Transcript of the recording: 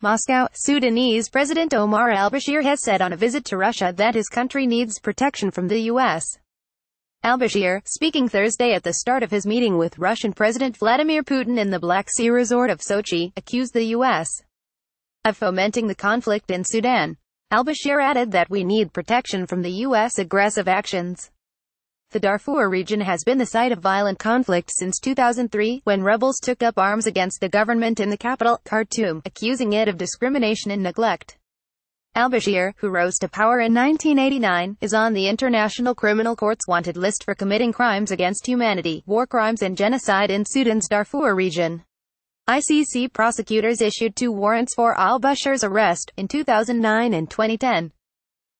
Moscow, Sudanese President Omar al-Bashir has said on a visit to Russia that his country needs protection from the U.S. Al-Bashir, speaking Thursday at the start of his meeting with Russian President Vladimir Putin in the Black Sea resort of Sochi, accused the U.S. of fomenting the conflict in Sudan. Al-Bashir added that we need protection from the U.S. aggressive actions. The Darfur region has been the site of violent conflict since 2003, when rebels took up arms against the government in the capital, Khartoum, accusing it of discrimination and neglect. Al-Bashir, who rose to power in 1989, is on the International Criminal Court's wanted list for committing crimes against humanity, war crimes and genocide in Sudan's Darfur region. ICC prosecutors issued two warrants for al-Bashir's arrest, in 2009 and 2010.